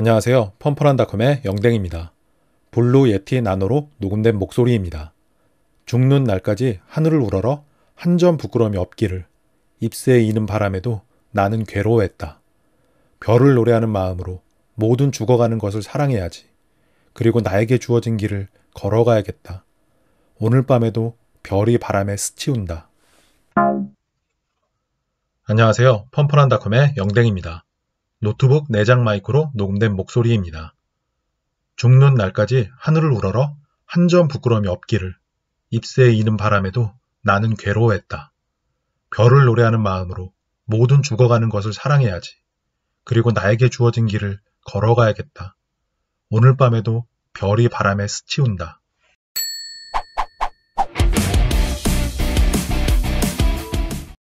안녕하세요. 펌프란닷컴의 영댕입니다. 블루 예티 나노로 녹음된 목소리입니다. 죽는 날까지 하늘을 우러러 한 점 부끄러움이 없기를 입새에 이는 바람에도 나는 괴로워했다. 별을 노래하는 마음으로 모든 죽어가는 것을 사랑해야지. 그리고 나에게 주어진 길을 걸어가야겠다. 오늘 밤에도 별이 바람에 스치운다. 안녕하세요. 펌프란닷컴의 영댕입니다. 노트북 내장 마이크로 녹음된 목소리입니다. 죽는 날까지 하늘을 우러러 한 점 부끄러움이 없기를 입새에 이는 바람에도 나는 괴로워했다. 별을 노래하는 마음으로 모든 죽어가는 것을 사랑해야지. 그리고 나에게 주어진 길을 걸어가야겠다. 오늘 밤에도 별이 바람에 스치운다.